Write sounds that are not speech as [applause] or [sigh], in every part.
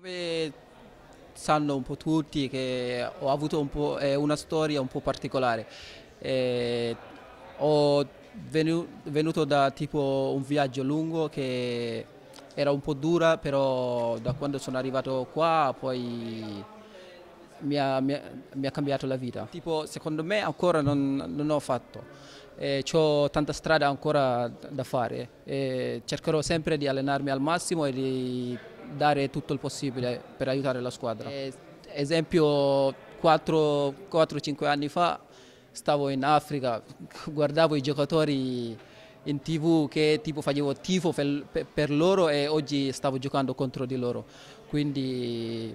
Come sanno un po' tutti che ho avuto un po', eh, una storia un po' particolare. Eh, ho venuto da tipo un viaggio lungo che era un po' dura, però da quando sono arrivato qua poi mi ha, mi ha, mi ha cambiato la vita. Tipo, secondo me ancora non, non ho fatto. Eh, ho tanta strada ancora da fare. Eh, cercherò sempre di allenarmi al massimo e di dare tutto il possibile per aiutare la squadra. Eh, esempio, 4-5 anni fa stavo in Africa, [laughs] guardavo i giocatori in tv che tipo facevo tifo per, loro e oggi stavo giocando contro di loro. Quindi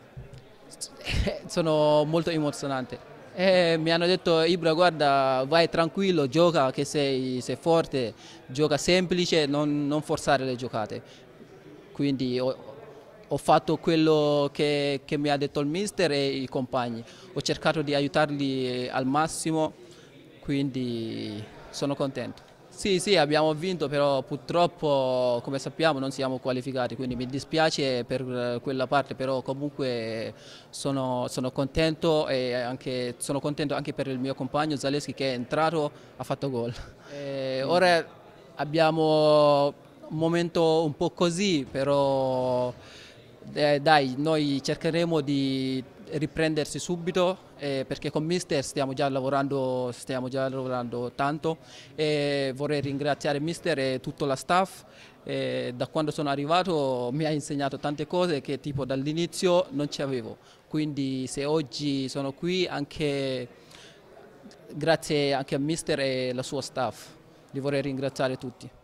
[laughs] sono molto emozionante. E eh, mi hanno detto Ibra guarda vai tranquillo, gioca che sei, sei forte, gioca semplice, non, non, forzare le giocate. Quindi ho, ho fatto quello che, che, mi ha detto il mister e i compagni, ho cercato di aiutarli al massimo, quindi sono contento. Sì, sì, abbiamo vinto, però purtroppo, come sappiamo, non siamo qualificati, quindi mi dispiace per eh, quella parte, però comunque sono, sono contento e anche, sono contento anche per il mio compagno Zaleschi che è entrato, ha fatto gol. [laughs] E eh, ora abbiamo un momento un po' così, però eh, dai, noi cercheremo di riprendersi subito eh, perché con Mister stiamo già lavorando, stiamo già lavorando tanto e vorrei ringraziare Mister e tutta la staff. Eh, da quando sono arrivato mi ha insegnato tante cose che tipo dall'inizio non ci avevo. Quindi se oggi sono qui anche grazie anche a Mister e la sua staff. Li vorrei ringraziare tutti.